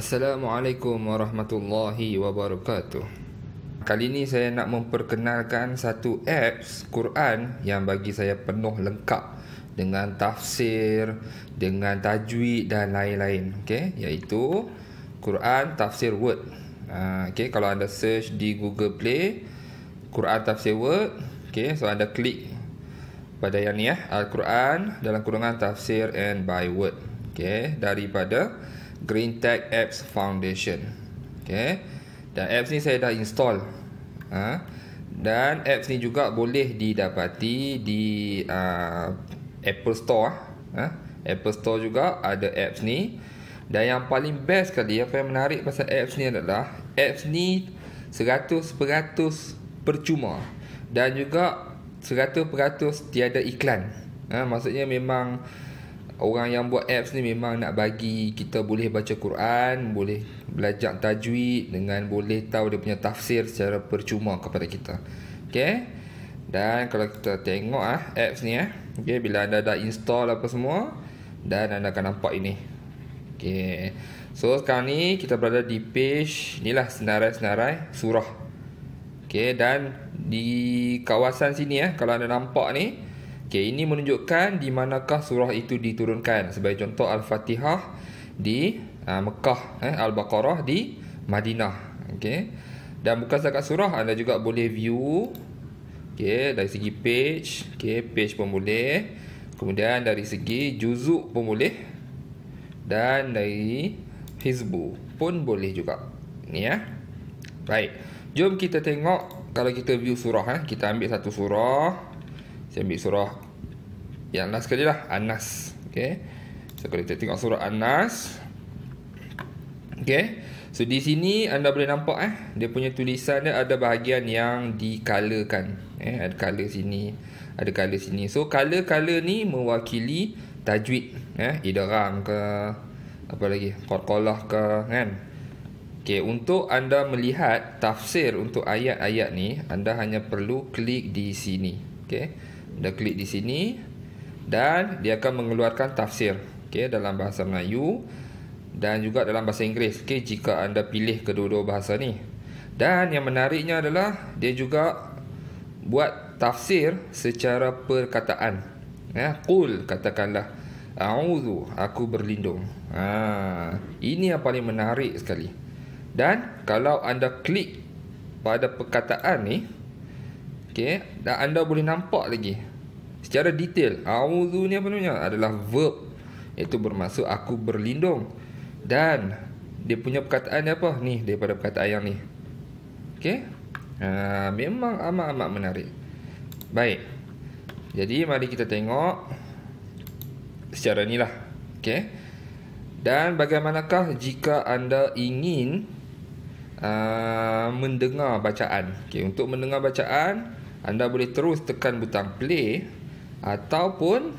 Assalamualaikum warahmatullahi wabarakatuh. Kali ini saya nak memperkenalkan satu apps Quran yang bagi saya penuh lengkap dengan tafsir, dengan tajwid dan lain-lain, Okay, iaitu Quran Tafsir Word. Ha, okay, kalau anda search di Google Play Quran Tafsir Word, Okay, so anda klik pada yang ni ya, Al-Quran dalam kurungan Tafsir and by Word. Okay, daripada Green Tech Apps Foundation. Okay. Dan apps ni saya dah install. Ha? Dan apps ni juga boleh didapati di uh, Apple Store. Ha? Apple Store juga ada apps ni. Dan yang paling best sekali, apa yang menarik pasal apps ni adalah apps ni 100% percuma. Dan juga 100% tiada iklan. Ha? Maksudnya memang orang yang buat apps ni memang nak bagi kita boleh baca Quran, boleh belajar tajwid dengan boleh tahu dia punya tafsir secara percuma kepada kita. Okey. Dan kalau kita tengok ah apps ni eh. Okey, bila anda dah install apa semua dan anda akan nampak ini. Okey. So sekarang ni kita berada di page inilah senarai-senarai surah. Okey dan di kawasan sini eh kalau anda nampak ni Okay, ini menunjukkan di manakah surah itu diturunkan. Sebagai contoh Al-Fatihah di uh, Mekah, eh, Al-Baqarah di Madinah. Okay. Dan bukan setakat surah, anda juga boleh view okay, dari segi page. Okay, page pun boleh. Kemudian dari segi juzuk pun boleh. Dan dari Hizbu pun boleh juga. Ni ya. Baik. Jom kita tengok kalau kita view surah. Eh. Kita ambil satu Surah saya ambil surah yang last sekali lah Anas okay? so kalau kita tengok surah Anas okay? so di sini anda boleh nampak eh dia punya tulisan dia ada bahagian yang dikalakan eh ada color sini ada color sini so color-color ni mewakili tajwid eh idgham ke apa lagi qalqalah ke kan Okay, untuk anda melihat tafsir untuk ayat-ayat ni, anda hanya perlu klik di sini. Okay dia klik di sini dan dia akan mengeluarkan tafsir okay, dalam bahasa Melayu dan juga dalam bahasa Inggeris okay. jika anda pilih kedua-dua bahasa ni dan yang menariknya adalah dia juga buat tafsir secara perkataan ya qul katakanlah auzu aku berlindung ha ini yang paling menarik sekali dan kalau anda klik pada perkataan ni okay, dan anda boleh nampak lagi Secara detail, auzu ni apa namanya? Adalah verb iaitu bermaksud aku berlindung. Dan dia punya perkataan dia apa? Ni daripada perkataan yang ni. Okey. Ha, memang amat-amat menarik. Baik. Jadi mari kita tengok secara ni lah. Okey. Dan bagaimanakah jika anda ingin uh, mendengar bacaan? Okay, untuk mendengar bacaan, anda boleh terus tekan butang play ataupun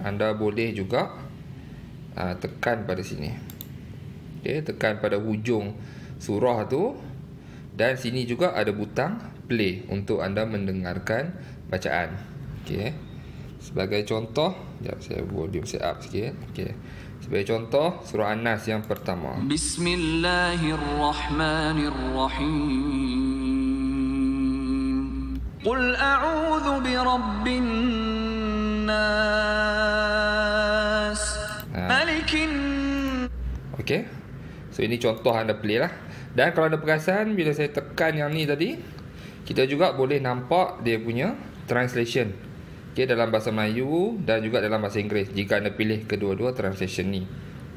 anda boleh juga uh, tekan pada sini okay, tekan pada hujung surah tu dan sini juga ada butang play untuk anda mendengarkan bacaan okay. sebagai contoh sekejap saya volume set up sikit okay. sebagai contoh surah Anas yang pertama Bismillahirrahmanirrahim Qul A'udhu bi الناس nas ah. malikin okey so ini contoh anda pilih lah dan kalau ada perasaan, bila saya tekan yang ni tadi kita juga boleh nampak dia punya translation okey dalam bahasa Melayu dan juga dalam bahasa Inggeris jika anda pilih kedua-dua translation ni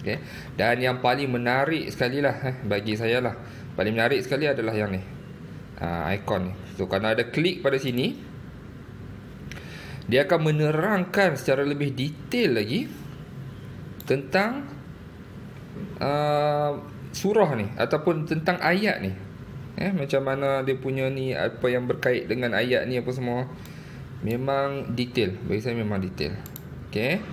okey dan yang paling menarik sekali lah eh, bagi saya lah paling menarik sekali adalah yang ni uh, ah, icon ni so kalau ada klik pada sini dia akan menerangkan secara lebih detail lagi tentang uh, surah ni ataupun tentang ayat ni eh macam mana dia punya ni apa yang berkait dengan ayat ni apa semua memang detail bagi saya memang detail Okay,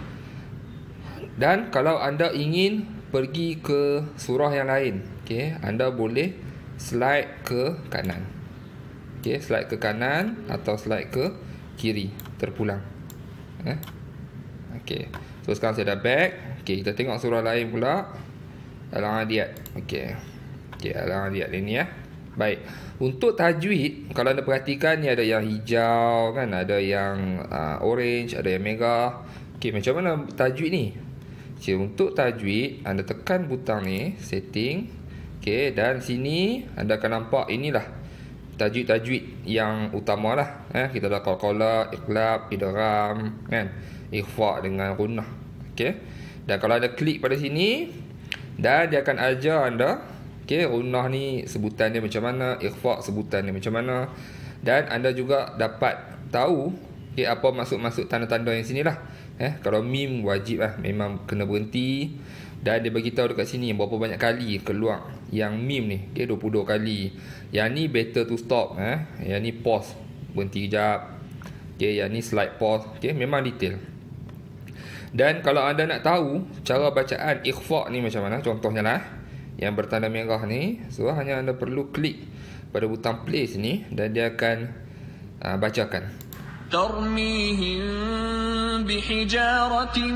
dan kalau anda ingin pergi ke surah yang lain okay, anda boleh slide ke kanan okay, slide ke kanan atau slide ke kiri terpulang eh? Okey. So sekarang saya dah back. Okey, kita tengok surah lain pula. Al-Adiyat. Okey. Okey, Al-Adiyat ni ya. Baik. Untuk tajwid, kalau anda perhatikan ni ada yang hijau kan, ada yang uh, orange, ada yang merah. Okey, macam mana tajwid ni? Okay, untuk tajwid, anda tekan butang ni, setting. okay, dan sini anda akan nampak inilah tajwid-tajwid yang utama lah eh, Kita ada kolkola, iklab, idram, kan Ikhfa dengan runah Okay Dan kalau ada klik pada sini Dan dia akan ajar anda Okay, runah ni sebutan dia macam mana Ikhfa sebutan dia macam mana Dan anda juga dapat tahu Okay, apa maksud-maksud tanda-tanda yang sini lah Eh, kalau mim wajib lah Memang kena berhenti dan dia bagi tahu dekat sini berapa banyak kali keluar yang meme ni. Okay, 22 kali. Yang ni better to stop. Eh? Yang ni pause. Berhenti kejap. Okay, yang ni slide pause. Okay, memang detail. Dan kalau anda nak tahu cara bacaan ikhfa ni macam mana. Contohnya lah. Eh, yang bertanda merah ni. So, hanya anda perlu klik pada butang play sini. Dan dia akan uh, bacakan. Tarmihim bihijaratin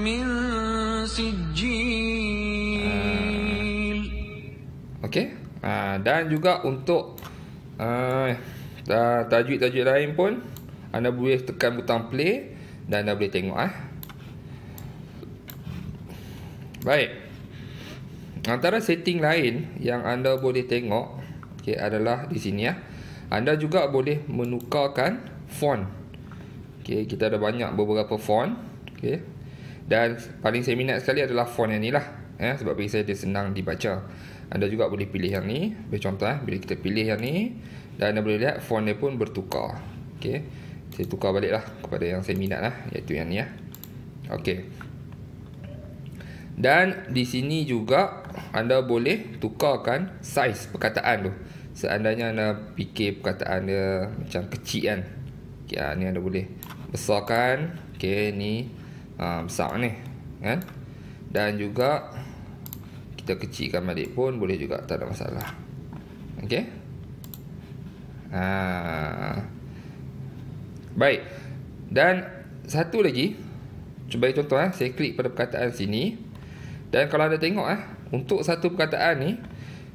min sijil ah. Okey ha, Dan juga untuk ha, Tajwid-tajwid lain pun Anda boleh tekan butang play Dan anda boleh tengok ah. Baik Antara setting lain yang anda boleh tengok okay, Adalah di sini ya. Anda juga boleh menukarkan font okay, Kita ada banyak beberapa font okay. Dan paling saya minat sekali adalah font yang ni lah eh, ya, Sebab bagi saya dia senang dibaca Anda juga boleh pilih yang ni Bagi contoh, eh, bila kita pilih yang ni Dan anda boleh lihat font dia pun bertukar okay. Saya tukar balik lah kepada yang saya minat lah Iaitu yang ni lah eh. okay. Dan di sini juga Anda boleh tukarkan size perkataan tu Seandainya anda fikir perkataan dia macam kecil kan okay, ah, Ni anda boleh besarkan Okay, ni uh, um, besar ni kan dan juga kita kecilkan balik pun boleh juga tak ada masalah okey uh, ah. baik dan satu lagi sebagai contoh eh saya klik pada perkataan sini dan kalau anda tengok eh untuk satu perkataan ni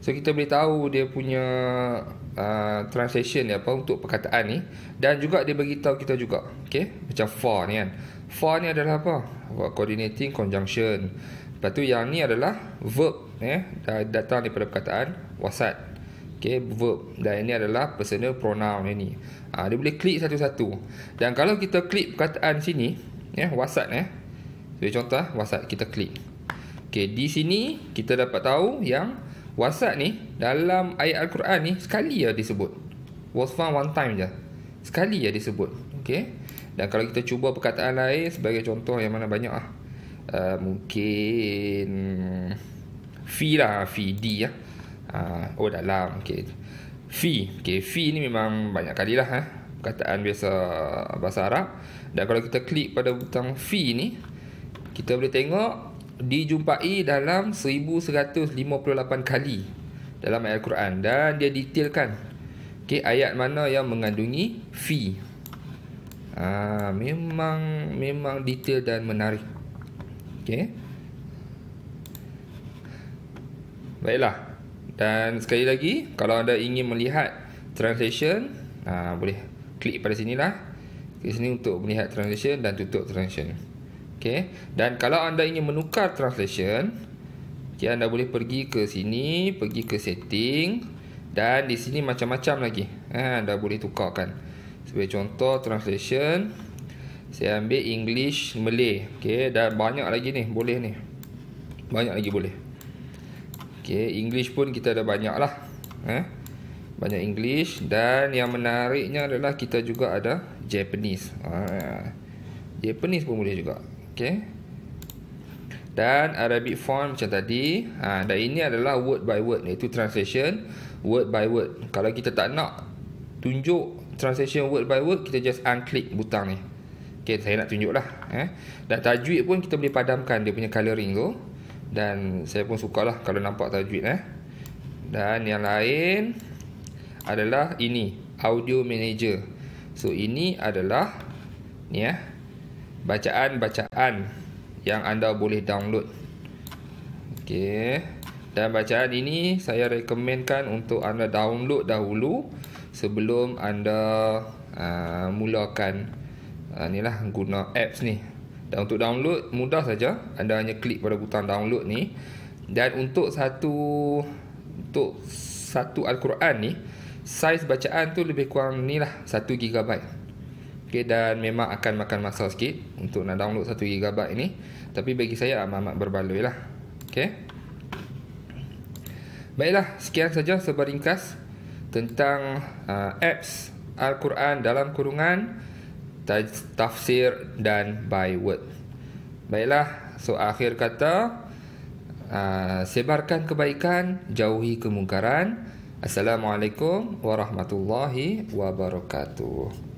so kita boleh tahu dia punya Uh, translation dia apa untuk perkataan ni dan juga dia bagi tahu kita juga okey macam for ni kan for ni adalah apa coordinating conjunction lepas tu yang ni adalah verb ya eh, datang daripada perkataan wasat okay, verb dan ini adalah personal pronoun ini ha, ah, dia boleh klik satu-satu dan kalau kita klik perkataan sini ya eh, wasat eh ya? sebagai contoh wasat kita klik okey di sini kita dapat tahu yang Wasat ni dalam ayat Al-Quran ni sekali je disebut. Was one time je. Sekali je disebut. Okay. Dan kalau kita cuba perkataan lain sebagai contoh yang mana banyak lah. Uh, mungkin fi lah fi d ya uh, oh dalam okey fi okey fi ni memang banyak kali lah eh perkataan biasa bahasa Arab dan kalau kita klik pada butang fi ni kita boleh tengok dijumpai dalam 1158 kali dalam ayat Al-Quran dan dia detailkan okay, ayat mana yang mengandungi fi. Ha, ah, memang memang detail dan menarik. Okey. Baiklah. Dan sekali lagi, kalau anda ingin melihat translation, ha, boleh klik pada sinilah. Di sini untuk melihat translation dan tutup translation. Okay. Dan kalau anda ingin menukar translation, okay, anda boleh pergi ke sini, pergi ke setting dan di sini macam-macam lagi. Ha, anda boleh tukarkan. Sebagai contoh translation, saya ambil English Malay. Okay. Dan banyak lagi ni, boleh ni. Banyak lagi boleh. Okay. English pun kita ada banyak lah. Ha? Banyak English dan yang menariknya adalah kita juga ada Japanese. Ha, Japanese pun boleh juga. Okay. Dan Arabic font macam tadi. Ha, dan ini adalah word by word. Iaitu translation word by word. Kalau kita tak nak tunjuk translation word by word, kita just unclick butang ni. Okay, saya nak tunjuklah. Eh. Dan tajwid pun kita boleh padamkan dia punya colouring tu. Dan saya pun sukalah kalau nampak tajwid. Eh. Dan yang lain adalah ini. Audio manager. So, ini adalah ni eh bacaan-bacaan yang anda boleh download. Okey. Dan bacaan ini saya rekomenkan untuk anda download dahulu sebelum anda uh, mulakan uh, inilah guna apps ni. Dan untuk download mudah saja. Anda hanya klik pada butang download ni. Dan untuk satu untuk satu Al-Quran ni saiz bacaan tu lebih kurang ni lah 1 gigabyte. Okay, dan memang akan makan masa sikit untuk nak download 1 GB ini. Tapi bagi saya amat-amat berbaloi lah. Okay. Baiklah, sekian saja seberingkas tentang uh, apps Al-Quran dalam kurungan tafsir dan by word. Baiklah, so akhir kata, uh, sebarkan kebaikan, jauhi kemungkaran. Assalamualaikum warahmatullahi wabarakatuh.